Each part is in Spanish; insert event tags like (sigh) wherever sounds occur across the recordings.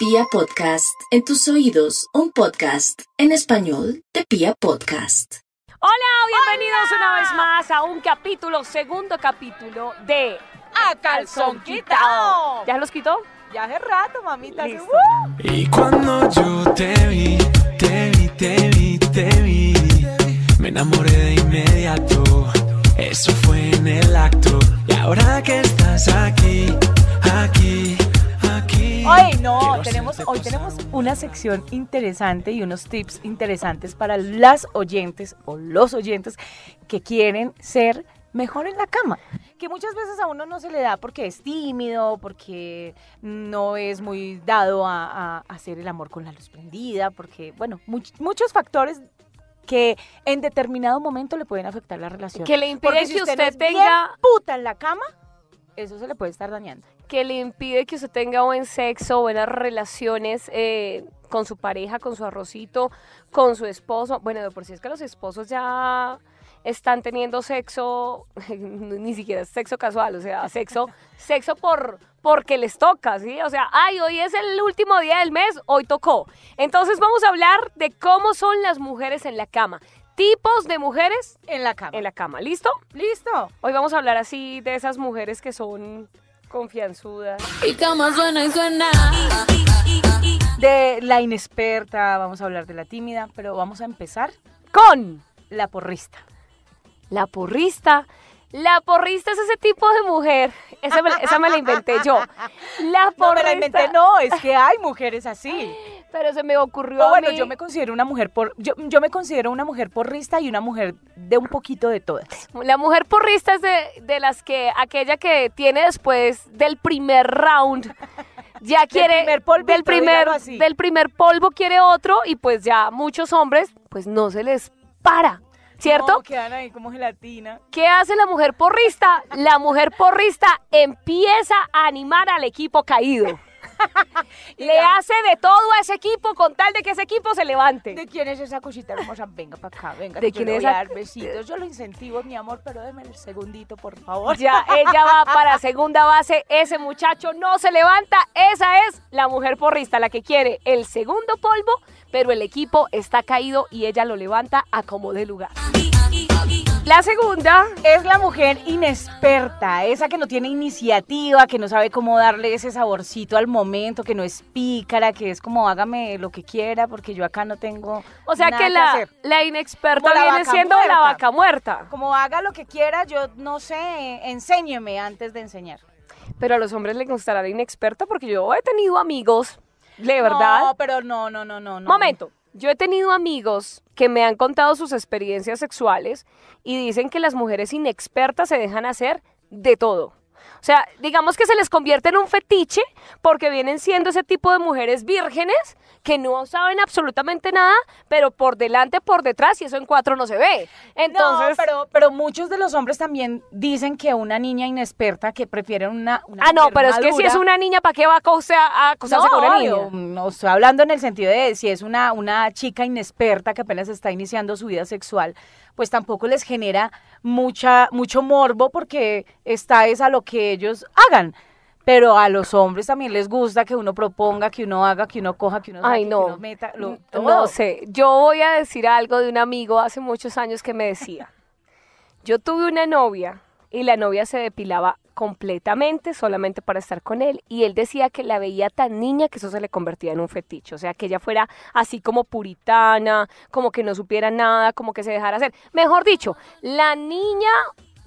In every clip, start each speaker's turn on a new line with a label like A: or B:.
A: Pia Podcast, en tus oídos, un podcast en español de Pia Podcast.
B: Hola, bienvenidos una vez más a un capítulo, segundo
A: capítulo de A Calzón Quitado. ¿Ya los quitó? Ya hace rato, mamita. ¡Uh! Y cuando yo te vi, te vi, te vi, te vi, me enamoré de inmediato. Eso fue en el acto. Y ahora que estás aquí, aquí Hoy no, tenemos, hoy tenemos una sección interesante y unos tips interesantes para las oyentes o los oyentes que quieren ser mejor en la cama, que muchas veces a uno no se le da porque es tímido, porque no es muy dado a, hacer el amor con la luz prendida, porque, bueno, muchos factores que en determinado momento le pueden afectar la relación. Que le impide que usted, usted tenga
B: puta en la cama, eso se le puede estar dañando. Que le impide que usted tenga buen sexo, buenas relaciones eh, con su pareja, con su arrocito, con su esposo. Bueno, de por si es que los esposos ya están teniendo sexo, (laughs) ni siquiera sexo casual, o sea, sexo, (laughs) sexo por porque les toca, ¿sí? O sea, ay, hoy es el último día del mes, hoy tocó. Entonces vamos a hablar de cómo son las mujeres en la cama tipos de mujeres en la cama. En la cama, ¿listo? Listo. Hoy vamos a hablar así de esas mujeres que son confianzudas.
A: Y cama suena y suena. De la inexperta, vamos a hablar de la tímida, pero vamos a empezar con la porrista. La porrista. La porrista es ese tipo de mujer. Esa me, la inventé yo. La porrista. No me la inventé, no, es que hay mujeres así. Pero se me ocurrió. bueno, yo me considero una mujer por, yo, me considero una mujer porrista y una mujer de un poquito de todas.
B: La mujer porrista es de, las que, aquella que tiene después del primer round. Ya quiere del primer, del, primer del primer polvo quiere otro y pues ya muchos hombres pues no se les para ¿cierto? No, quedan
A: ahí como gelatina.
B: ¿Qué hace la mujer porrista? La mujer porrista empieza a animar al equipo caído. (laughs) le hace de todo a ese equipo con tal de que ese equipo se levante. ¿De quién es esa cosita hermosa? Venga para acá, venga. ¿De quién es? besitos.
A: Yo lo incentivo, mi amor, pero déme el segundito, por favor. Ya, ella va para
B: segunda base. Ese muchacho no se levanta. Esa es la mujer porrista, la que quiere el segundo polvo, pero el equipo está caído y ella lo
A: levanta a como de lugar. La segunda es la mujer inexperta, esa que no tiene iniciativa, que no sabe cómo darle ese saborcito al momento, que no es pícara, que es como hágame lo que quiera porque yo acá no tengo. O sea que la, la inexperta viene siendo la vaca muerta. Como haga lo que quiera, yo no sé, enséñeme antes de enseñar.
B: Pero a los hombres les gustará la inexperta porque yo he tenido amigos, de verdad. No, pero
A: no, no, no, no. Momento.
B: Yo he tenido amigos que me han contado sus experiencias sexuales y dicen que las mujeres inexpertas se dejan hacer de todo. O sea, digamos que se les convierte en un fetiche porque vienen siendo ese tipo de mujeres vírgenes que no saben absolutamente nada, pero por delante, por
A: detrás, y eso en cuatro no se ve. Entonces, pero, pero muchos de los hombres también dicen que una niña inexperta que prefieren una, Ah, no, pero es que si es una niña, ¿para qué va a, acosarse a con una niña? No, estoy hablando en el sentido de si es una, una chica inexperta que apenas está iniciando su vida sexual, pues tampoco les genera mucha, mucho morbo porque está es a lo que ellos hagan. Pero a los hombres también les gusta que uno proponga, que uno haga, que uno coja, que uno, Ay, no. meta. no sé, yo voy a decir algo de
B: un amigo hace muchos años que me decía, (laughs) yo tuve una novia y la novia se depilaba completamente solamente para estar con él y él decía que la veía tan niña que eso se le convertía en un fetiche, o sea, que ella fuera así como puritana, como que no supiera nada, como que se dejara hacer. Mejor dicho, la niña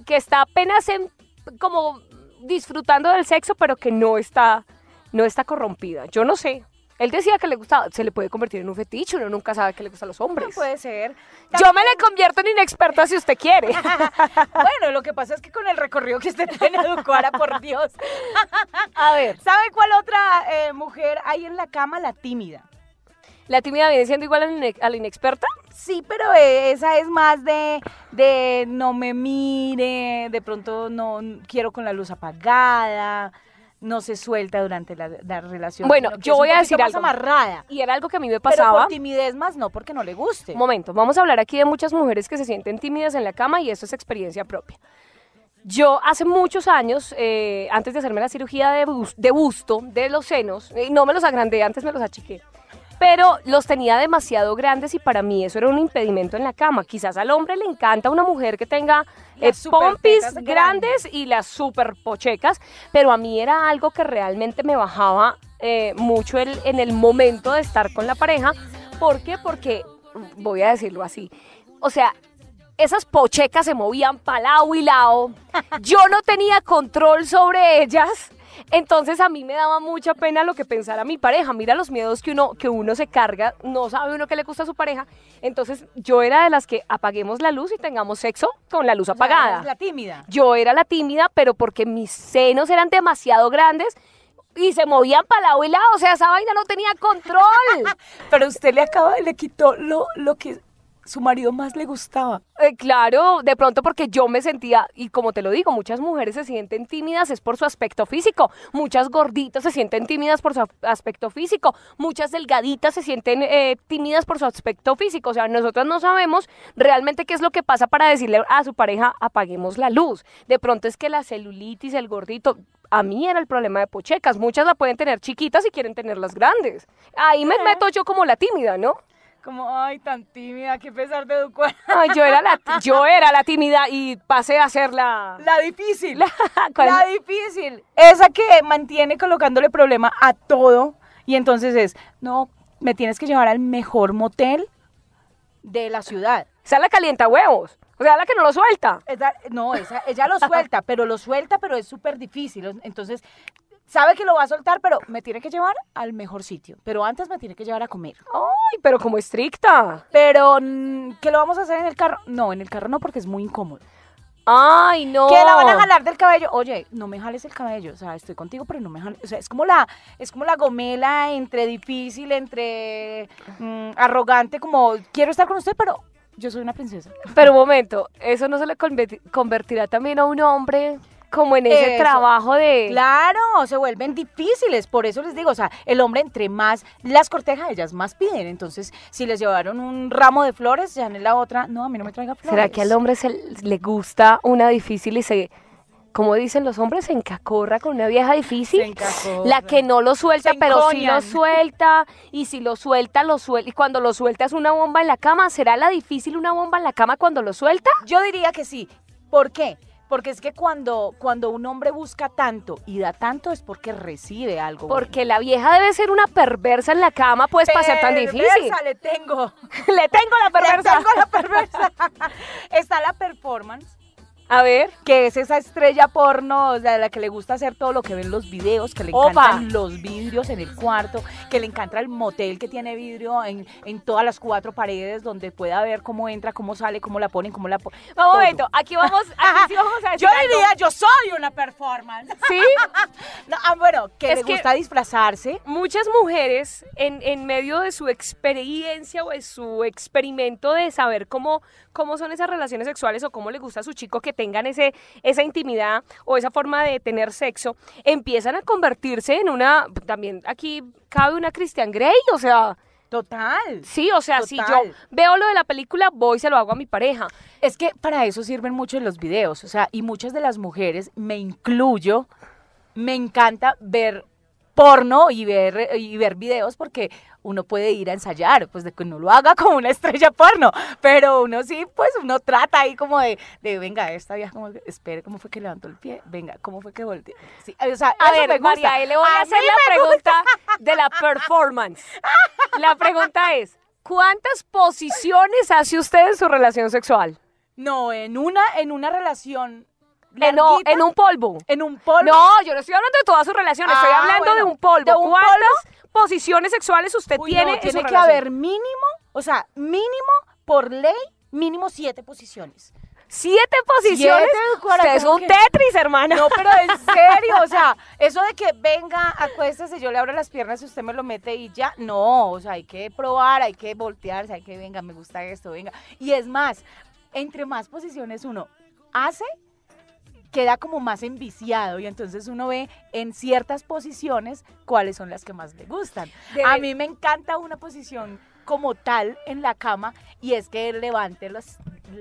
B: que está apenas en, como disfrutando del sexo, pero que no está no está corrompida. Yo no sé, él decía que le gustaba, se le puede convertir en un fetiche, uno nunca sabe que le gustan los hombres. No puede
A: ser. Yo me le convierto en inexperta si usted quiere. (laughs) bueno, lo que pasa es que con el recorrido que usted tiene, Educara, por Dios. (laughs) A ver. ¿Sabe cuál otra eh, mujer hay en la cama? La tímida. ¿La tímida viene siendo igual a la inexperta? Sí, pero e, esa es más de, de no me mire, de pronto no quiero con la luz apagada, no se suelta durante la, relación. Bueno, yo voy a decir algo. amarrada. Y era algo que a mí me pasaba. Pero por timidez más no, porque no le guste. Momento, vamos a
B: hablar aquí de muchas mujeres que se sienten tímidas en la cama y eso es experiencia propia. Yo hace muchos años, eh, antes de hacerme la cirugía de, de busto, de los senos, y eh, no me los agrandé, antes me los achiqué pero los tenía demasiado grandes y para mí eso era un impedimento en la cama. Quizás al hombre le encanta una mujer que tenga eh, pompis grandes, y las super pochecas, pero a mí era algo que realmente me bajaba eh, mucho en el momento de estar con la pareja. ¿Por qué? Porque, voy a decirlo así, o sea, esas pochecas se movían para lado y lado. Yo no tenía control sobre ellas. Entonces a mí me daba mucha pena lo que pensara mi pareja. Mira los miedos que uno, que uno se carga, no sabe uno qué le gusta a su pareja. Entonces yo era de las que apaguemos la luz y tengamos sexo con la luz apagada. la tímida. Yo era la tímida, pero porque mis senos eran demasiado grandes y se movían para lado y lado, o sea, esa vaina no tenía control. (laughs) Pero usted le acaba, le quitó lo, lo que su marido más le gustaba. Eh, claro, de pronto porque yo me sentía, y como te lo digo, muchas mujeres se sienten tímidas es por su aspecto físico, muchas gorditas se sienten tímidas por su aspecto físico, muchas delgaditas se sienten eh, tímidas por su aspecto físico, o sea, nosotros no sabemos realmente qué es lo que pasa para decirle a su pareja, apaguemos la luz. De pronto es que la celulitis, el gordito, a mí era el problema de pochecas, muchas la pueden tener chiquitas y quieren tenerlas grandes. Ahí me meto yo como la tímida, ¿no?
A: como, ay, tan tímida, qué pesar de educar. (laughs) yo, era la, yo (laughs) era la tímida y pasé a ser la... La difícil. (laughs) La, difícil. Esa que mantiene colocándole problema a todo. Y entonces es, no, me tienes que llevar al mejor motel de la ciudad. Esa es la calienta huevos. O sea, la que no lo suelta. no, esa, ella lo suelta, pero lo suelta, pero es súper difícil. Entonces, sabe que lo va a soltar, pero me tiene que llevar al mejor sitio. Pero antes me tiene que llevar a comer. Oh pero como estricta. Pero, mm, ¿qué lo vamos a hacer en el carro? No, en el carro no, porque es muy incómodo. Ay, no. Que la van a jalar del cabello. Oye, no me jales el cabello. O sea, estoy contigo, pero no me jales. O sea, es como la, es como la gomela entre difícil, entre mm, arrogante, como quiero estar con usted, pero yo soy una princesa. Pero un momento, ¿eso no se le convertirá también a un hombre? como en ese trabajo de... Claro, se vuelven difíciles, por eso les digo, o sea, el hombre entre más las corteja, ellas más piden, entonces si les llevaron un ramo de flores, ya en la otra, no, a mí no me traiga flores. ¿Será que al
B: hombre se le gusta una difícil y se como dicen los hombres, se encacorra con una vieja difícil. La que no lo suelta, pero sí lo suelta. Y si lo suelta, lo suelta. Y cuando lo suelta es una bomba en la cama. ¿Será la difícil
A: una bomba en la cama cuando lo suelta? Yo diría que sí. ¿Por qué? Porque es que cuando, cuando un hombre busca tanto y da tanto es porque recibe algo. Porque la vieja debe ser una perversa en la cama, ¿puedes pasar tan difícil. Perversa le tengo. (laughs) le tengo la perversa. Le tengo la perversa. (laughs) Está la performance a ver. Que es esa estrella porno, o sea, la que le gusta hacer todo lo que ven los videos, que le encantan los vidrios en el cuarto, que le encanta el motel que tiene vidrio en, todas las cuatro paredes, donde pueda ver cómo entra, cómo sale, cómo la ponen, cómo la ponen. un momento, aquí vamos, aquí vamos a (laughs) decir Yo diría, yo soy una performance. (laughs) ¿Sí? ah, bueno, que es le gusta disfrazarse. Muchas
B: mujeres, en, en medio de su experiencia o de su experimento de saber cómo cómo son esas relaciones sexuales o cómo le gusta a su chico que tengan ese, esa intimidad o esa forma de tener sexo, empiezan a convertirse en una, también aquí cabe una Christian Grey, o sea... Total. Sí, o sea, si yo veo lo de la película, voy
A: y se lo hago a mi pareja. Es que para eso sirven mucho los videos, o sea, y muchas de las mujeres, me incluyo, me encanta ver porno y ver, y ver videos porque uno puede ir a ensayar, pues de que no lo haga (laughs) como una estrella porno, pero uno sí, pues uno trata ahí como de, venga, esta vieja como, espere, ¿cómo fue que levantó el pie? Venga, ¿cómo fue que volteó? Sí, o a ver, ah, María, le voy a, hacer la pregunta de la
B: performance. La pregunta es, ¿cuántas posiciones hace usted en su relación sexual?
A: No, en una, en una relación
B: en, un polvo. En un polvo. No, yo no estoy hablando de todas sus relaciones, estoy ah, hablando de un polvo. ¿De ¿Cuántas posiciones sexuales usted tiene? tiene que haber
A: mínimo, o sea, mínimo por ley, mínimo siete posiciones siete posiciones. es un Tetris, hermana. No, pero en (laughs) serio, o sea, eso de que venga, acuéstese, yo le abro las piernas y usted me lo mete y ya, no, o sea, hay que probar, hay que voltearse, hay que venga, me gusta esto, venga. Y es más, entre más posiciones uno hace, queda como más enviciado y entonces uno ve en ciertas posiciones cuáles son las que más le gustan. A mí me encanta una posición como tal en la cama y es que él levante las,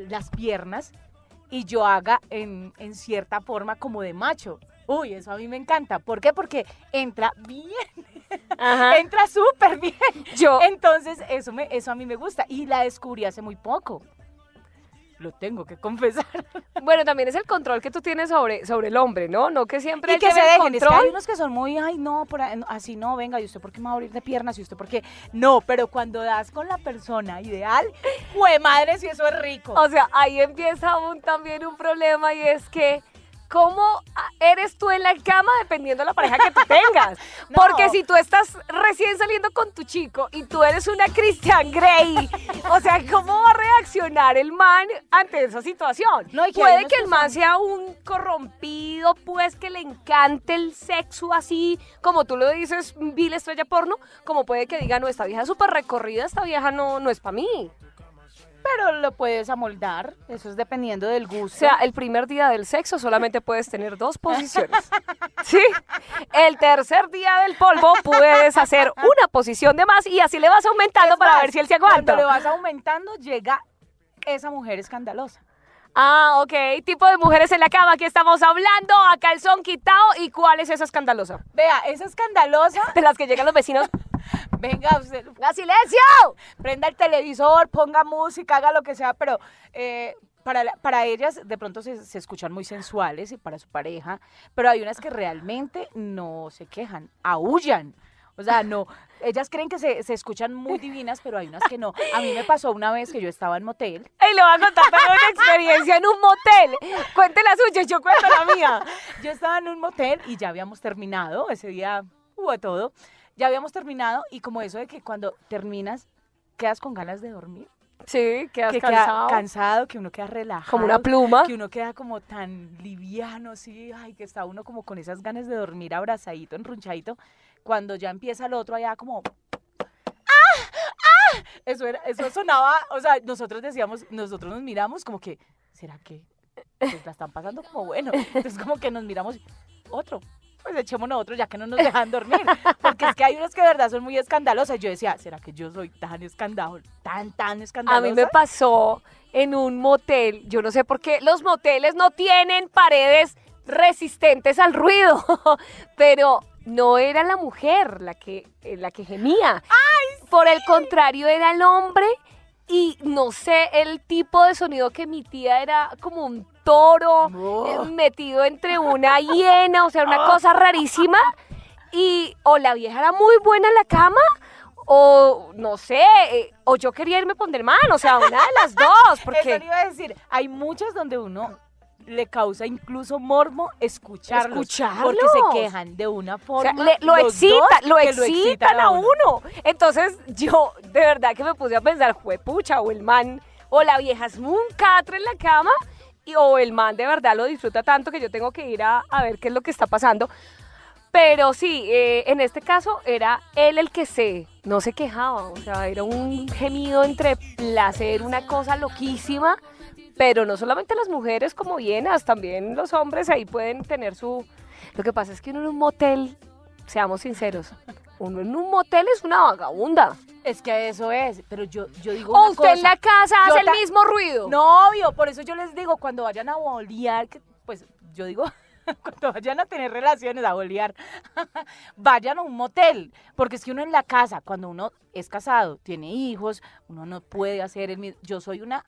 A: las piernas y yo haga en, cierta forma como de macho. Uy, eso a mí me encanta. ¿Por qué? Porque entra bien. (laughs) entra súper bien. Yo. Entonces, eso, eso a mí me gusta. Y la descubrí hace muy poco lo tengo que confesar. (laughs)
B: Bueno, también es el control que tú tienes sobre, sobre el hombre, ¿no? No que siempre y que se dejen, hay unos
A: que son muy, ay, no, así no, venga, ¿y usted por qué me va a abrir de piernas? ¿Y usted por qué? No, pero cuando das con la persona ideal, ¡jue madre si eso es rico! O sea, ahí empieza aún también un problema y es que cómo
B: ah, eres tú en la cama dependiendo de la pareja que tú tengas. (laughs) Porque si tú estás recién saliendo con tu chico y tú eres una Christian Grey, o sea, ¿cómo va a reaccionar el man ante esa situación? Puede que el man sea un corrompido, pues que le encante el sexo así, como tú lo dices, vil estrella porno, como puede que diga, no, esta vieja es súper recorrida, esta vieja no, no es para mí pero lo puedes amoldar, eso es dependiendo del gusto. O sea, el primer día del sexo solamente puedes tener dos posiciones. (laughs) ¿Sí? El tercer día del polvo puedes hacer una posición de más y así le vas aumentando para ver si él se aguanta. Cuando le vas
A: aumentando llega
B: esa mujer escandalosa. Ah, ok. Tipo de mujeres en la cama, aquí estamos hablando, a calzón quitado. ¿Y cuál es esa escandalosa? Vea, esa escandalosa. De las que llegan los vecinos.
A: (laughs) Venga, silencio! Prenda el televisor, ponga música, haga lo que sea, pero. Eh, para, ellas de pronto se, se, escuchan muy sensuales y para su pareja, pero hay unas que realmente no se quejan, aullan. O sea, no. Ellas creen que se, se escuchan muy divinas, pero hay unas que no. A mí me pasó una vez que yo estaba en motel.
B: Y le voy a contar una experiencia en un
A: motel. Cuente
B: la suya, yo cuento la mía.
A: Yo estaba en un motel y ya habíamos terminado. Ese día hubo todo. Ya habíamos terminado y como eso de que cuando terminas quedas con ganas de dormir. Sí, quedas que cansado. cansado, que uno queda relajado. Como una pluma. Que uno queda como tan liviano, sí, ay, que está uno como con esas ganas de dormir abrazadito, enrunchadito. Cuando ya empieza el otro allá como... ¡Ah! ¡Ah! Eso, eso sonaba, o sea, nosotros decíamos, nosotros nos miramos como que, ¿será que pues la están pasando como bueno. Entonces como que nos miramos, otro, pues echémonos otro ya que no nos dejan dormir. Porque es que hay unos que de verdad son muy escandalosos. Yo decía, ¿será que yo soy tan escandaloso, tan, tan escandaloso A mí me
B: pasó en un motel, yo no sé por qué, los moteles no tienen paredes resistentes al ruido, (laughs) pero no era la mujer la que, eh, la que gemía. Por el contrario, era el hombre y no sé, el tipo de sonido que emitía era como un toro oh. eh, metido entre una hiena, o sea, una oh. cosa rarísima. Y o la vieja era muy buena en la cama,
A: o no sé, eh, o yo quería irme a poner mano, o sea, una de las dos. (laughs) Porque... Eso iba a decir, hay muchas donde uno le causa incluso mormo escucharlos, porque se quejan de una forma o sea, lo, excitan a
B: uno. entonces yo de verdad que me puse a pensar pucha, o el man o la vieja es un en la cama y o el man de verdad lo disfruta tanto que yo tengo que ir a, ver qué es lo que está pasando pero sí, eh, en este caso era él el que se, no se quejaba, o sea, era un gemido entre placer, una cosa loquísima. Pero no solamente las mujeres como hienas, también los hombres ahí pueden tener su... Lo que pasa es que uno en un motel, seamos sinceros, uno en un motel
A: es una vagabunda. Es que eso es, pero yo, yo digo. O usted en la casa hace el mismo ruido. No, obvio, por eso yo les digo, cuando vayan a bolear, pues yo digo, (laughs) cuando vayan a tener relaciones, a bolear, (laughs) vayan a un motel. Porque es que uno en la casa, cuando uno es casado, tiene hijos, uno no puede hacer el Yo soy una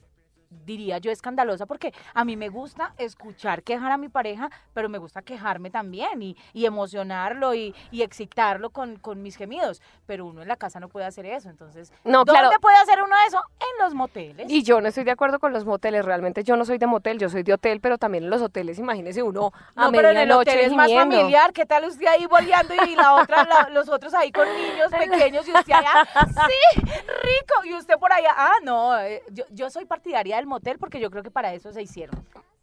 A: diría yo escandalosa porque a mí me gusta escuchar quejar a mi pareja, pero me gusta quejarme también y, emocionarlo y, excitarlo con, mis gemidos. Pero uno en la casa no puede hacer eso, entonces no, ¿dónde puede hacer uno eso? En los moteles. Y yo
B: no estoy de acuerdo con los moteles, realmente yo no soy de motel, yo soy de hotel, pero también en los hoteles, imagínese uno a no, pero en el hotel es más familiar,
A: ¿qué tal usted ahí boleando y la otra, los otros ahí con niños (laughs) pequeños y usted allá, sí, rico, y usted por allá, ah, no, eh, yo soy partidaria al motel, porque yo creo que para eso se hicieron.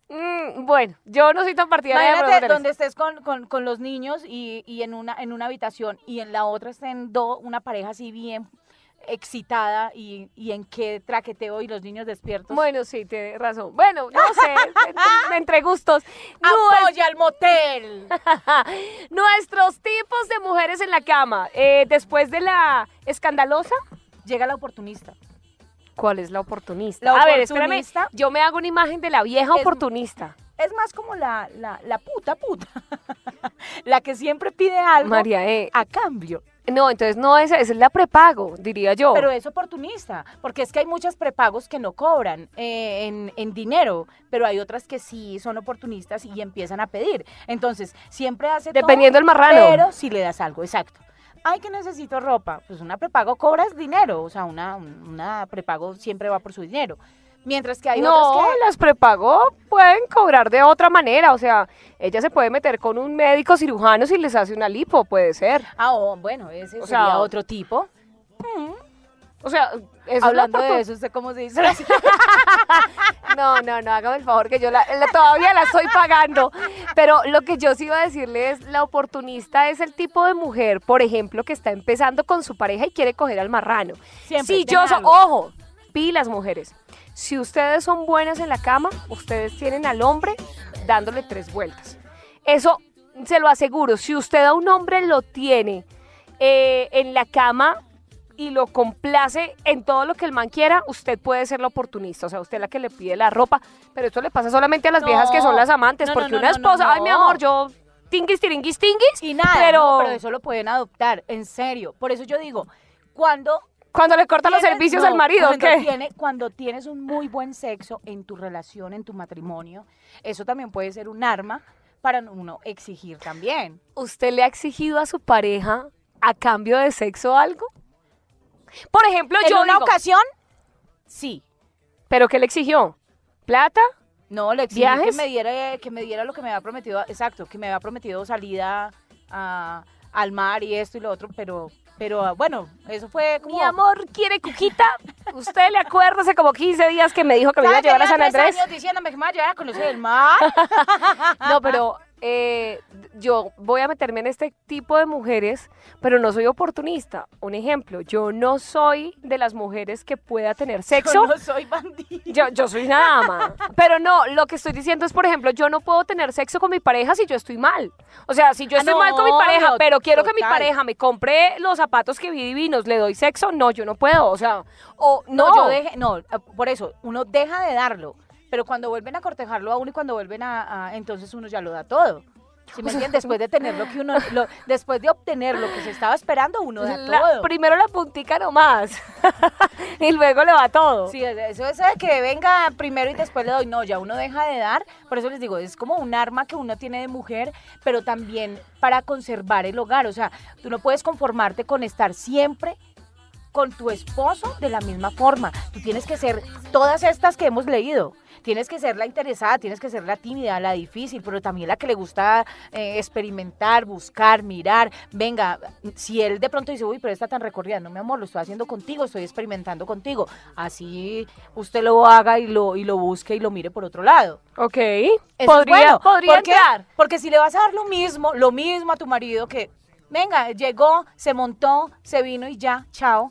A: Mm, bueno, yo no soy tan partidaria Imagínate donde estés con, los niños y, en, una, en una habitación y en la otra estén dos, una pareja así bien excitada y, en qué traqueteo y los niños despiertos. Bueno, sí, tiene razón. Bueno, no sé, (laughs) entre, gustos. ¡Apoya al
B: motel! (laughs) Nuestros tipos de mujeres en la cama. Eh, después de la escandalosa, llega la oportunista. ¿Cuál es la oportunista? a ver, ver, espérame, yo me hago una imagen de la vieja oportunista. Es más como la, la, puta puta,
A: (laughs) la que siempre pide algo María, eh, a cambio. No, entonces no, esa, es la prepago, diría yo. Pero es oportunista, porque es que hay muchas prepagos que no cobran eh, en, dinero, pero hay otras que sí son oportunistas y empiezan a pedir. Entonces, siempre hace... Dependiendo todo, del marrano. Pero si le das algo, exacto ay, que necesito ropa. Pues una prepago cobras dinero, o sea, una, una prepago siempre va por su dinero. Mientras que hay otras que... las prepago pueden cobrar de otra manera, o sea, ella se puede
B: meter con un médico cirujano si les hace una lipo, puede ser.
A: Ah, oh, bueno, ese otro tipo. Mm. O sea, hablando de eso, ¿usted cómo se dice? (laughs)
B: no, no, no, hágame el favor que yo la, todavía la estoy pagando. Pero lo que yo sí iba a decirle es, la oportunista es el tipo de mujer, por ejemplo, que está empezando con su pareja y quiere coger al marrano. Siempre, si yo soy... ojo, pilas mujeres. Si ustedes son buenas en la cama, ustedes tienen al hombre dándole tres vueltas. Eso se lo aseguro, si usted a un hombre lo tiene eh, en la cama y lo complace en todo lo que el man quiera, usted puede ser la oportunista, o sea, usted es la que le pide la ropa, pero esto le pasa solamente a las viejas que son las amantes, porque una esposa, ay mi amor, yo
A: tinguis, tiringuis, tinguis, y nada, pero... eso lo pueden adoptar, en serio, por eso yo digo, cuando... Cuando le cortan los servicios al marido, cuando, ¿qué? cuando tienes un muy buen sexo en tu relación, en tu matrimonio, eso también puede ser un arma para uno exigir también.
B: ¿Usted le ha exigido a su pareja a cambio de sexo algo?
A: Por ejemplo, yo. ¿En una ocasión? Sí.
B: ¿Pero qué le exigió? ¿Plata? No, le exigió que me,
A: diera, que me diera lo que me había prometido, exacto, que me había prometido salida al mar y esto y lo otro, pero pero ah, bueno,
B: eso fue como. Mi amor, ¿quiere cuquita? (laughs) Usted le acuerda hace como 15 días que me dijo que me iba a llevar a San Andrés. Años
A: diciéndome me iba a llevar el mar.
B: (laughs) no, pero eh, yo voy a meterme en este tipo de mujeres, pero no soy oportunista. Un ejemplo, yo no soy de las mujeres que pueda tener sexo. Yo no soy
A: bandida.
B: Yo, soy nada más. pero no, lo que estoy diciendo es, por ejemplo, yo no puedo tener sexo con mi pareja si yo estoy mal. O sea, si yo estoy ah, mal con mi pareja, pero quiero que mi pareja me compre los zapatos que vi
A: divinos, le doy sexo, no, yo no puedo. O sea, o no yo deje, no, por eso, uno deja de darlo pero cuando vuelven a cortejarlo a uno y cuando vuelven a, entonces uno ya lo da todo. ¿Sí me entiendes? Después de tener lo que uno, lo, después de obtener lo que se estaba esperando, uno da todo. Primero la puntica nomás (laughs) y luego le va todo. Sí, eso es de que venga primero y después le doy. No, ya uno deja de dar. Por eso les digo, es como un arma que uno tiene de mujer, pero también para conservar el hogar. O sea, tú no puedes conformarte con estar siempre con tu esposo de la misma forma. Tú tienes que ser todas estas que hemos leído. Tienes que ser la interesada, tienes que ser la tímida, la difícil, pero también la que le gusta eh, experimentar, buscar, mirar. Venga, si él de pronto dice, uy, pero está tan recorrida, no, mi amor, lo estoy haciendo contigo, estoy experimentando contigo. Así usted lo haga y lo, y lo busque y lo mire por otro lado. Ok. podría, podría Porque si le vas a dar lo mismo, lo mismo a tu marido que, venga, llegó, se montó, se vino y ya, chao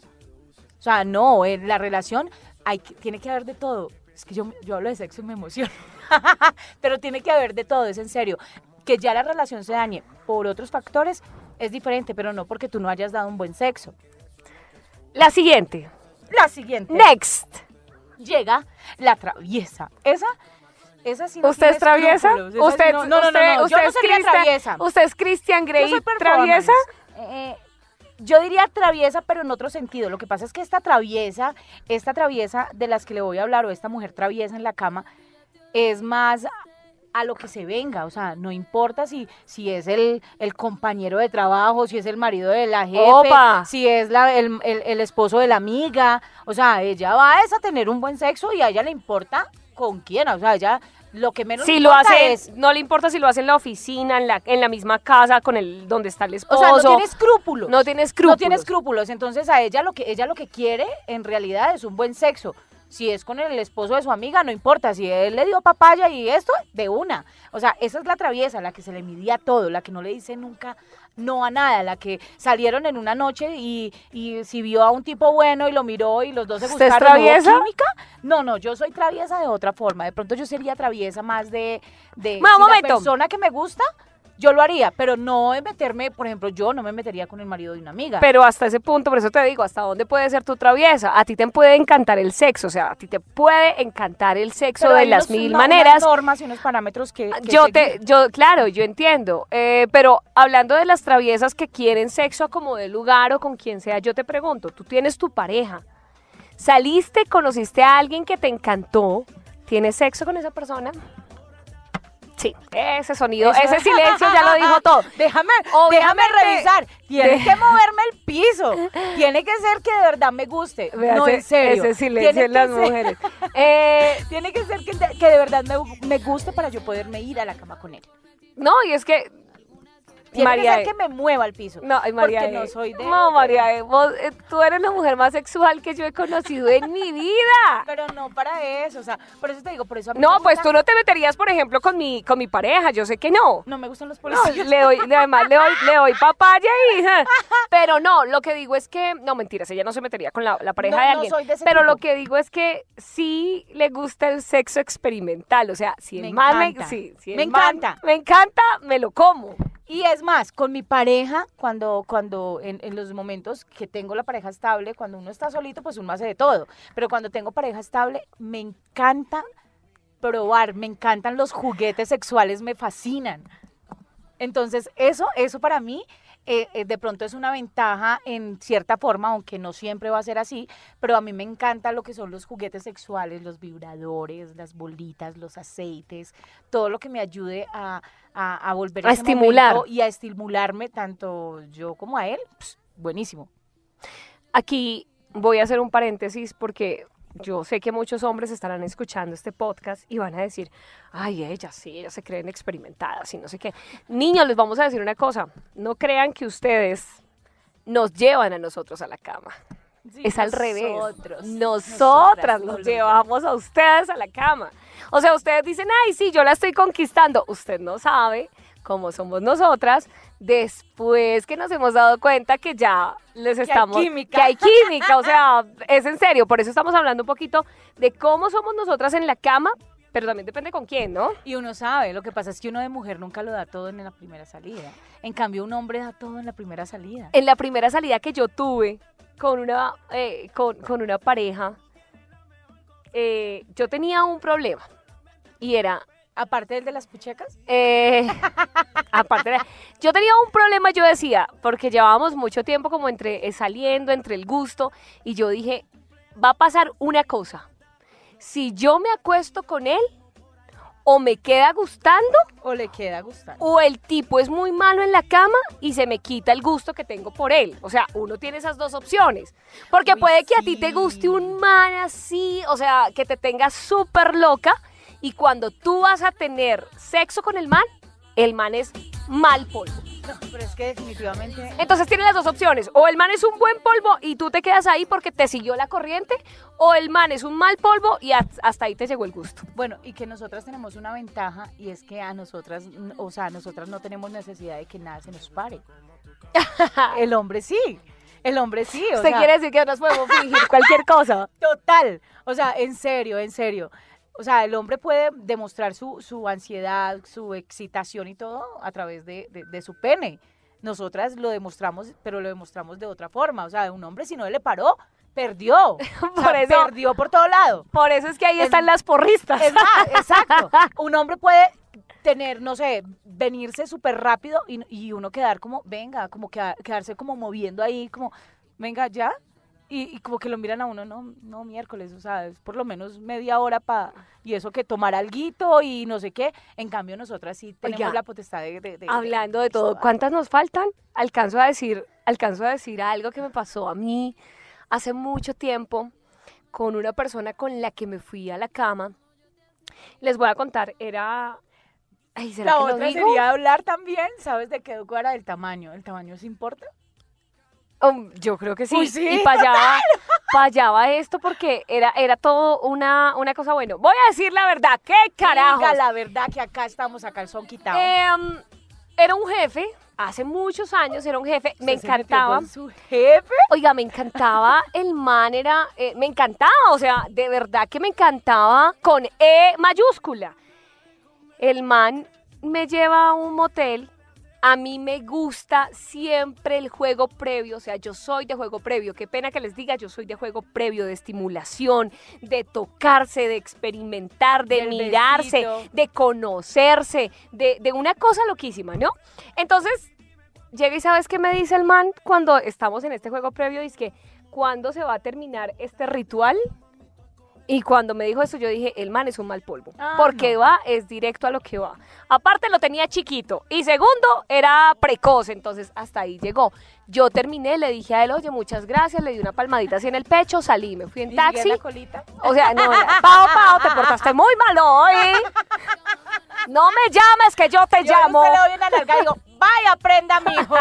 A: o sea, no, en eh, la relación hay, tiene que haber de todo. Es que yo, hablo de sexo y me emociono. (laughs) Pero tiene que haber de todo, es en serio. Que ya la relación se dañe por otros factores es diferente, pero no porque tú no hayas dado un buen sexo. La siguiente. La siguiente. Next. Llega la traviesa. Esa esa ¿Usted es traviesa? ¿Usted, no, no, no, no, no, usted, es Cristian, ¿Usted es Christian Grey traviesa? Eh, eh yo diría traviesa, pero en otro sentido. Lo que pasa es que esta traviesa, esta traviesa de las que le voy a hablar, o esta mujer traviesa en la cama, es más a lo que se venga, o sea, no importa si, si es el, el compañero de trabajo, si es el marido de la jefe, si es la, el, el, esposo de la amiga, o sea, ella va a, tener un buen sexo y a ella le importa con quién, o sea, ella lo que menos si lo hace es,
B: no le importa si lo hace en la oficina, en la, en la misma casa, con el donde está el esposo. O sea, no tiene
A: escrúpulos. No tiene escrúpulos. No tiene escrúpulos. Entonces a ella lo que ella lo que quiere en realidad es un buen sexo. Si es con el esposo de su amiga, no importa. Si él le dio papaya y esto, de una. O sea, esa es la traviesa, la que se le midía todo, la que no le dice nunca no a nada, la que salieron en una noche y, si vio a un tipo bueno y lo miró y los dos se gustaron. ¿Usted es traviesa? No, no, yo soy traviesa de otra forma. De pronto yo sería traviesa más de, de la persona que me gusta yo lo haría, pero no de meterme, por ejemplo, yo no me metería con el marido de una amiga. Pero
B: hasta ese punto, por eso te digo, ¿hasta dónde puede ser tu traviesa? A ti te puede encantar el sexo, o sea, a ti te puede encantar el sexo de las mil maneras. Unas
A: y unos parámetros que... yo te,
B: yo, claro, yo entiendo, eh, pero hablando de las traviesas que quieren sexo como de lugar o con quien sea, yo te pregunto, tú tienes tu pareja, saliste, conociste a alguien que te encantó, ¿tienes sexo con esa persona? Sí, ese sonido, ese silencio ya lo dijo todo.
A: (laughs) Déjame, déjame revisar. Tiene que moverme el piso. Tiene que ser que de verdad me guste. no, ese, en serio. Ese silencio en las mujeres. (laughs) Eh, tiene que ser que, de verdad me, me guste para yo poderme ir a la cama con él. No, y es que tiene María que, que me
B: mueva al piso. No, María porque no e. soy de... No, María, e, eh, tú eres la mujer más sexual que yo he conocido en mi vida. (laughs)
A: Pero no para eso, o sea, por eso te digo, por eso No, pues tú no te
B: meterías, por ejemplo, con mi, con mi pareja, yo sé que no.
A: No me gustan los policías. le doy,
B: además le doy, papaya, hija. (laughs) Pero no, lo que digo es que, no, mentiras, ella no se metería con la, pareja de alguien. pero lo que digo es que sí le gusta
A: el sexo experimental, o sea, si el me si me encanta. Me encanta, me lo como. Y es más, con mi pareja, cuando, cuando en, en, los momentos que tengo la pareja estable, cuando uno está solito, pues uno hace de todo. Pero cuando tengo pareja estable, me encanta probar, me encantan los juguetes sexuales, me fascinan. Entonces, eso, eso para mí eh, eh, de pronto es una ventaja en cierta forma, aunque no siempre va a ser así, pero a mí me encanta lo que son los juguetes sexuales, los vibradores, las bolitas, los aceites, todo lo que me ayude a, a, volver a, estimular y a estimularme tanto yo como a él. buenísimo.
B: Aquí voy a hacer un paréntesis porque yo sé que muchos hombres estarán escuchando este podcast y van a decir, ay, ellas sí, ellas se creen experimentadas y no sé qué. Niños, les vamos a decir una cosa, no crean que ustedes nos llevan a nosotros a la cama. es al revés. Nosotras, nos llevamos a ustedes a la cama. O sea, ustedes dicen, ay, sí, yo la estoy conquistando. Usted no sabe cómo somos nosotras, después que nos hemos dado cuenta que ya les estamos... hay química. Que hay química, o sea, es en serio. Por eso estamos hablando un poquito de cómo somos nosotras en
A: la cama, pero también depende con quién, ¿no? Y uno sabe, lo que pasa es que uno de mujer nunca lo da todo en la primera salida. En cambio, un hombre da todo en la primera salida. En la primera
B: salida que yo tuve con una, eh, con, una pareja, eh, yo tenía un problema. Y era,
A: Aparte del de las puchecas.
B: Eh, (laughs) aparte yo tenía un problema, yo decía, porque llevábamos mucho tiempo como entre eh, saliendo, entre el gusto, y yo dije, va a pasar una cosa. Si yo me acuesto con él, o me queda gustando. O le queda gustando. O el tipo es muy malo en la cama y se me quita el gusto que tengo por él. O sea, uno tiene esas dos opciones. Porque puede que a ti te guste un man así, o sea, que te tenga súper loca y cuando tú vas a tener sexo con el man, el man es mal polvo.
A: pero es que definitivamente.
B: Entonces tiene las dos opciones. O el man es un buen polvo y tú te quedas ahí porque te siguió la corriente, o el man es un mal polvo y hasta ahí te llegó
A: el gusto. Bueno, y que nosotras tenemos una ventaja y es que a nosotras, o sea, nosotras no tenemos necesidad de que nada se nos pare. (laughs) el hombre sí. El hombre sí. Usted quiere decir que nos podemos fingir cualquier cosa. Total. O sea, en serio, en serio. O sea, el hombre puede demostrar su, ansiedad, su excitación y todo a través de, su pene. Nosotras lo demostramos, pero lo demostramos de otra forma. O sea, un hombre si no le paró, perdió. (laughs) por eso, perdió por todo lado. Por eso es que ahí están las porristas. (laughs) exacto. Un hombre puede tener, no sé, venirse súper rápido y, uno quedar como, venga, como quedarse como moviendo ahí, como, venga, ya, y, como que lo miran a uno, no, no miércoles, o sea, es por lo menos media hora para, y eso que tomar alguito y no sé qué. En cambio, nosotras sí tenemos la potestad de... hablando de, todo,
B: ¿cuántas nos faltan? Alcanzo a decir, alcanzo a decir algo que me pasó a mí hace mucho tiempo con una persona con la que me fui a la cama.
A: Les voy a contar, era... la otra sería hablar también, ¿sabes de qué era el tamaño? ¿El tamaño se importa?
B: yo creo que sí. y (laughs) payaba, payaba, esto porque era, era todo una, una cosa, bueno, voy a decir la verdad, qué carajo. Oiga, la verdad que acá estamos a calzón quitado. Em, era un jefe, hace muchos años era un jefe, me encantaba. su jefe? Oiga, me encantaba el man, era, eh, me encantaba, o sea, de verdad que me encantaba con E mayúscula. El man me lleva a un motel a mí me gusta siempre el juego previo, o sea, yo soy de juego previo. Qué pena que les diga, yo soy de juego previo, de estimulación, de tocarse, de experimentar, de mirarse, de conocerse, de, una cosa loquísima, ¿no? Entonces, llega y sabes qué me dice el man cuando estamos en este juego previo, dice que, ¿cuándo se va a terminar este ritual? Y cuando me dijo eso, yo dije, el man es un mal polvo. Ah, porque va, es directo a lo que va. Aparte, lo tenía chiquito. Y segundo, era precoz. Entonces, hasta ahí llegó. Yo terminé, le dije a él, oye, muchas gracias. Le di una palmadita así en el pecho, salí, me fui en taxi. La
A: colita? O sea, no, Pao, Pao, te portaste
B: muy mal hoy. (laughs) No me llames, que yo te llamo. Yo le doy una larga y digo, Vaya, aprenda, hijo.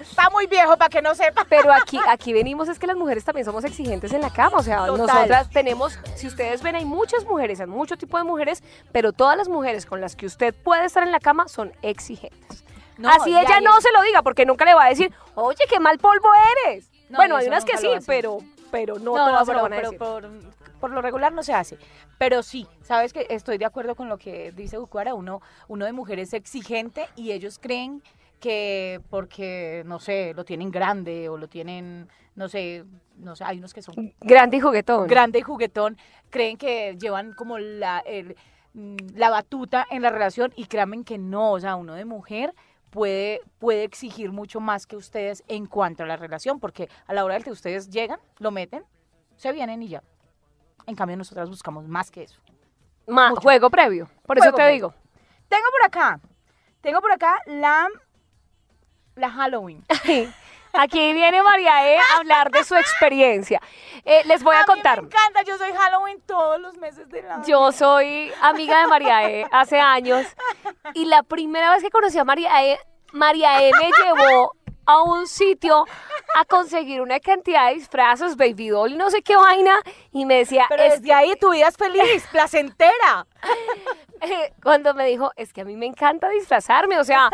B: Está muy viejo para que no sepa. Pero aquí, aquí venimos, es que las mujeres también somos exigentes en la cama. O sea, nosotras tenemos, si ustedes ven, hay muchas mujeres, hay mucho tipo de mujeres, pero todas las mujeres con las que usted puede estar en la cama son exigentes. Así ella no se lo diga, porque nunca le va a decir, oye, qué mal polvo eres. bueno, hay unas que sí, pero,
A: pero no, todas se van a decir. Por, lo regular no se hace. Pero sí, sabes que estoy de acuerdo con lo que dice Bucuara, uno, uno de mujeres exigente y ellos creen que porque, no sé, lo tienen grande o lo tienen, no sé, no sé, hay unos que son...
B: Grande y juguetón. Grande
A: y juguetón, creen que llevan como la, mm, la batuta en la relación y créanme que no, o sea, uno de mujer puede, puede exigir mucho más que ustedes en cuanto a la relación, porque a la hora de que ustedes llegan, lo meten, se vienen y ya. En cambio, nosotras buscamos más que eso. Más juego previo, por eso te digo. Tengo por acá, tengo por acá la la Halloween. (laughs) Aquí viene María E a hablar de su
B: experiencia. Eh, les voy a, contar. me
A: encanta, yo soy Halloween todos los meses del año. Yo soy amiga de María E
B: hace años y la primera vez que conocí a María E, María E me llevó a un sitio a conseguir una cantidad de disfrazos, baby doll, no sé qué vaina. Y me decía, pero desde ahí tu vida es feliz, (laughs) placentera. (laughs) Cuando me dijo, es que a mí me encanta disfrazarme, o sea,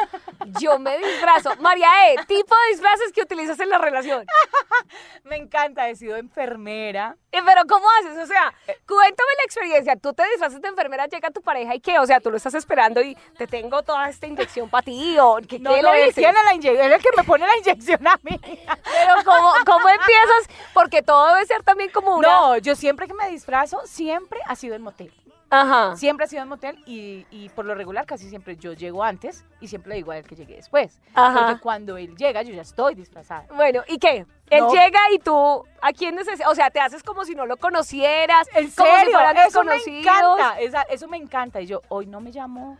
B: yo me disfrazo. María E, tipo de disfraces que utilizas en la relación. (laughs) me encanta, he sido enfermera, pero ¿cómo haces? O sea, eh. cuéntame la experiencia. Tú te disfrazas de enfermera, llega tu pareja y qué, o sea, tú lo estás esperando y te tengo toda esta inyección para ti. O, ¿qué, no, ¿qué no, la él es el
A: que me pone la inyección a mí. Pero ¿cómo, ¿cómo empiezas? Porque todo debe ser también como una... No, yo siempre que me disfrazo, siempre ha sido en motel. Ajá. Siempre ha sido en motel y, por lo regular casi siempre yo llego antes y siempre le digo a él que llegue después. Porque cuando él llega yo ya estoy disfrazada. Bueno, ¿y qué? Él llega
B: y tú, ¿a quién necesitas? O sea, te haces como si no lo conocieras. ¿En serio? Como si fueran eso me encanta,
A: eso me encanta. Y yo, hoy no me llamo,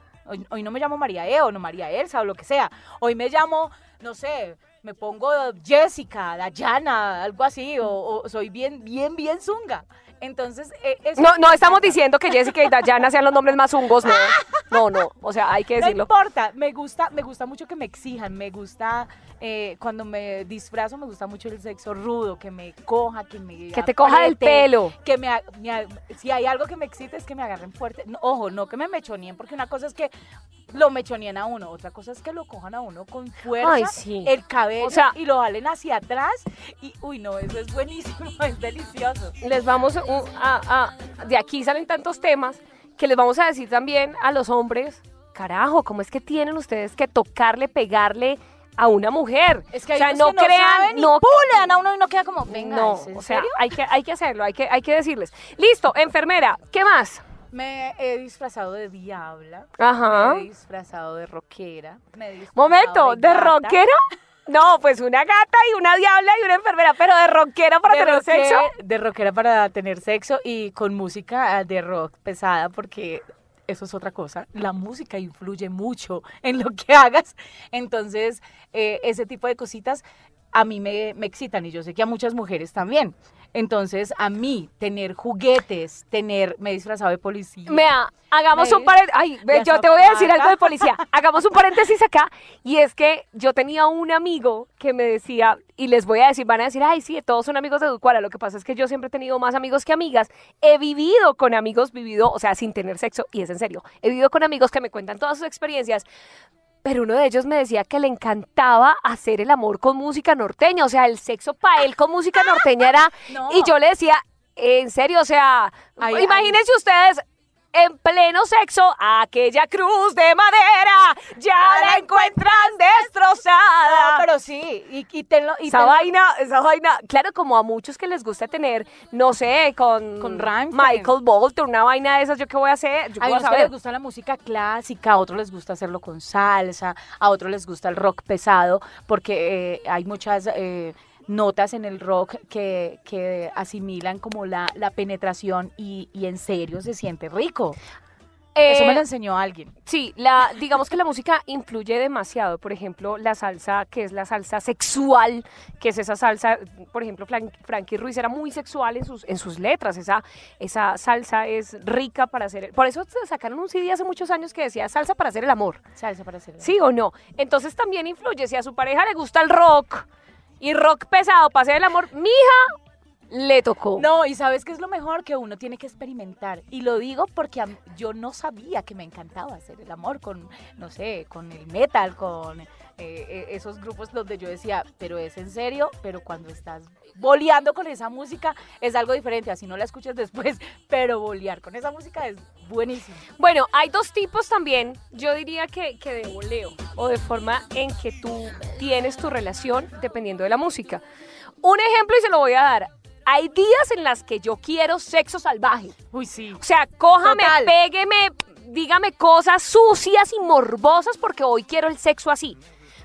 A: hoy, no me llamo María E o no María Elsa o lo que sea. Hoy me llamo, no sé, me pongo Jessica, Dayana, algo así, o soy bien, bien, bien zunga. Entonces, eh, no, no estamos diciendo
B: que Jessica y Dayana sean los nombres más hungos, no. (laughs) No, no, o sea, hay que decirlo. No
A: importa, me gusta, me gusta mucho que me exijan, me gusta eh, cuando me disfrazo, me gusta mucho el sexo rudo, que me coja, que me que te coja el pelo, que me, si hay algo que me excite es que me agarren fuerte. ojo, no que me mechoneen porque una cosa es que lo mechoneen a uno, otra cosa es que lo cojan a uno con fuerza, el cabello y lo valen hacia atrás y uy, no, eso es
B: buenísimo, (laughs) es delicioso. Les vamos de aquí salen tantos temas que les vamos a decir también a los hombres, carajo, ¿cómo es que tienen ustedes que tocarle, pegarle a una mujer? Es que hay o sea, no, que no crean, no a uno y no queda como, venga, o sea, serio? hay que hay que hacerlo, hay que hay que decirles. Listo, enfermera, ¿qué más?
A: Me he disfrazado de diabla. Ajá. Me he
B: disfrazado de rockera.
A: Momento, de, ¿de rockera? (laughs)
B: No, pues una gata y una diabla y una enfermera, pero de rockera para tener sexo.
A: De rockera para tener sexo y con música eh, de rock pesada, porque eso es otra cosa. La música influye mucho en lo que (laughs) hagas. Entonces, eh, ese tipo de cositas a mí me, excitan y yo sé que a muchas mujeres también. Entonces, a mí, tener juguetes, tener. Me he disfrazado de policía. Vea,
B: hagamos un paréntesis. Ay, yo te voy a decir algo de policía.
A: Hagamos un paréntesis acá. Y
B: es que yo tenía un amigo que me decía, y les voy a decir, van a decir, ay, sí, todos son amigos de Ducuara. Lo que pasa es que yo siempre he tenido más amigos que amigas. He vivido con amigos, vivido, o sea, sin tener sexo, y es en serio. He vivido con amigos que me cuentan todas sus experiencias pero uno de ellos me decía que le encantaba hacer el amor con música norteña, o sea, el sexo para él con música ah, norteña era, (laughs) y yo le decía, en serio, o sea, imagínense ustedes en pleno sexo aquella cruz de madera quítenlo. Y esa vaina, esa vaina, claro, como a muchos que les gusta tener, no sé, con, con Michael Bolton, una vaina de esas, ¿yo qué voy a hacer? a unos les gusta
A: la música clásica, a otros les gusta hacerlo con salsa, a otros les gusta el rock pesado, porque eh, hay muchas... Eh, notas en el rock que, que asimilan como la, la penetración y, en serio se siente rico. Eh, eso me lo enseñó alguien. Sí, la, digamos que la música influye demasiado. Por
B: ejemplo, la salsa, que es la salsa sexual, que es esa salsa, por ejemplo, Frankie Ruiz era muy sexual en sus, en sus letras. Esa, esa salsa es rica para hacer. Por eso sacaron un CD hace muchos años que decía salsa para hacer el amor. Salsa para hacer el amor. Sí o no. Entonces también influye. Si a su pareja le gusta el rock y rock pesado para hacer el amor, mija,
A: le tocó. No, y sabes que es lo mejor que uno tiene que experimentar. Y lo digo porque yo no sabía que me encantaba hacer el amor con, no sé, con el metal, con eh, eh, esos grupos donde yo decía, pero es en serio, pero cuando estás boleando con esa música es algo diferente, así no la escuchas (laughs) después, pero bolear con esa música es
B: buenísimo. Bueno, hay dos tipos también, yo diría que, que de boleo o de forma en que tú tienes tu relación dependiendo de la música. Un ejemplo y se lo voy a dar. Hay días en las que yo quiero sexo salvaje. Uy, sí. O sea, cójame, dígame cosas sucias y morbosas porque hoy quiero el sexo así.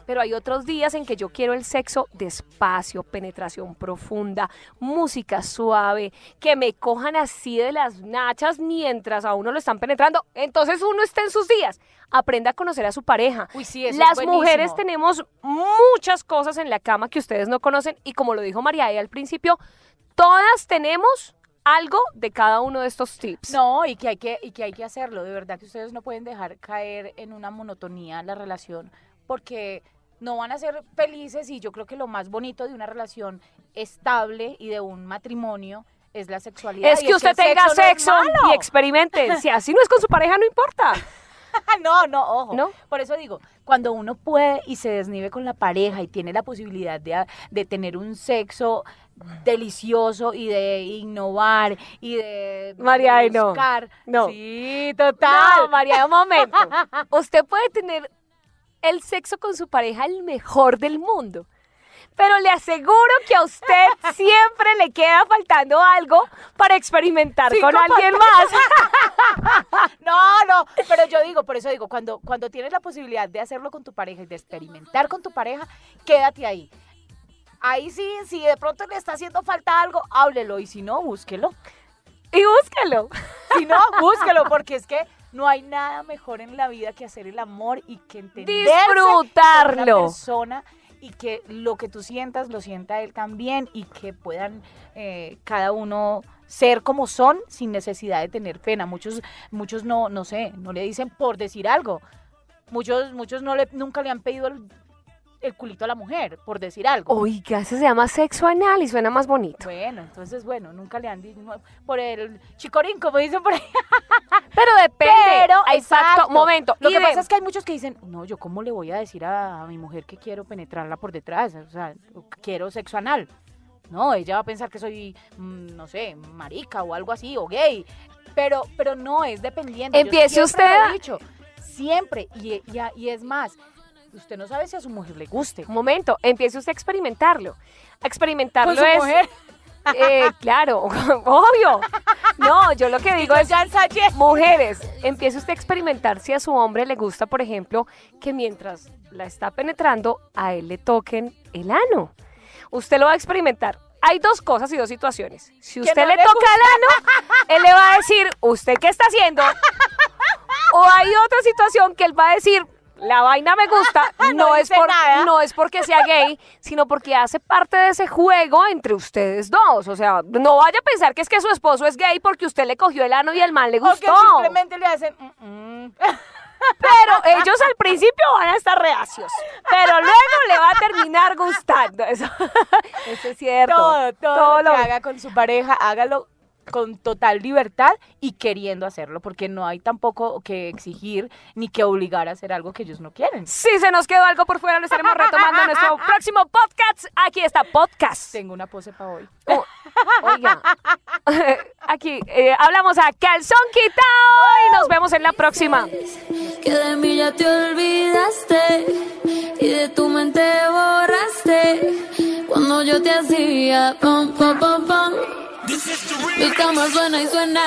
B: Pero hay otros días en que yo quiero el sexo despacio, penetración profunda, música suave, que me cojan así de las nachas mientras a uno lo están penetrando. Entonces uno está en sus días. Aprenda a conocer a su pareja. Uy, sí, eso las mujeres tenemos muchas cosas en la cama que ustedes no conocen y como lo dijo María ahí e al principio,
A: todas tenemos algo de cada uno de estos tips. No, y que hay que, y que, hay que hacerlo. De verdad que ustedes no pueden dejar caer en una monotonía la relación, porque no van a ser felices y yo creo que lo más bonito de una relación estable y de un matrimonio es la sexualidad. Es que usted tenga sexo, y experimente. Si así no es con su pareja, no importa. (laughs) no, no, ojo. Por eso digo, cuando uno puede y se desnive con la pareja y tiene la posibilidad de, de tener un sexo delicioso y de innovar y de buscar. No. Sí, total. María, un momento. (laughs) Usted puede tener el sexo con su
B: pareja el mejor del mundo. Pero le aseguro que a usted (laughs) siempre
A: le queda faltando algo para experimentar con alguien
B: más.
A: (laughs) no, no, pero yo digo, por eso digo, cuando, cuando tienes la posibilidad de hacerlo con tu pareja y de experimentar con tu pareja, quédate ahí. Ahí sí, si de pronto le está haciendo falta algo, háblelo y si no, búsquelo. Y búsquelo. Si no, (laughs) búsquelo porque es que no hay nada mejor en la vida que hacer el amor y que entender disfrutarlo. la persona y que lo que tú sientas lo sienta él también y que puedan eh, cada uno ser como son sin necesidad de tener pena. Muchos, muchos no, no sé, no le dicen por decir algo. Muchos, muchos no le, nunca le han pedido el culito a la mujer, por decir algo. Oiga,
B: ese se llama sexo anal y suena más bonito.
A: Bueno, entonces, bueno, nunca le han dicho por el chicorín, como dicen por ahí. (laughs) Pero depende. Pero, exacto, momento. Lo que pasa es que hay muchos que dicen, no, yo cómo le voy a decir a, mi mujer que quiero penetrarla por detrás, o sea, quiero sexo anal. No, ella va a pensar que soy, mm, no sé, marica o algo así, o gay. Pero, pero no, es dependiente. Empiece usted. he dicho, siempre. y, y es más, usted no sabe
B: si a su mujer le guste. Un momento, empiece usted a experimentarlo. A experimentarlo su es. Mujer? Eh, claro, (laughs) obvio. No, yo lo que digo es, mujeres, empiece usted a experimentar si a su hombre le gusta, por ejemplo, que mientras la está penetrando, a él le toquen el ano. Usted lo va a experimentar. Hay dos cosas y dos situaciones. Si usted le toca el ano, él le va a decir, ¿usted qué está haciendo? O hay otra situación que él va a decir, la vaina me gusta, (laughs) no, es por, no es porque sea gay, sino porque hace parte de ese juego entre ustedes dos. O sea, no vaya a pensar que es que su esposo es gay porque usted le cogió el ano y el mal le gustó. simplemente
A: le hacen... Mm, mm". (laughs)
B: Pero ellos al principio van a estar reacios,
A: pero luego le va a terminar gustando. Eso, (laughs) es cierto. Todo, lo que lo... haga con su pareja, hágalo con total libertad y queriendo hacerlo, porque no hay tampoco que exigir ni que obligar a hacer algo que ellos no quieren. Si se nos quedó algo por fuera, lo estaremos retomando en nuestro
B: (laughs) próximo podcast. Aquí está podcast. Tengo
A: una pose para hoy. Oh,
B: oiga, (laughs) aquí eh, hablamos a calzón quitado y nos vemos en la próxima. Que de mí ya te olvidaste y de tu mente borraste cuando yo te hacía Estamos suena y
A: suena.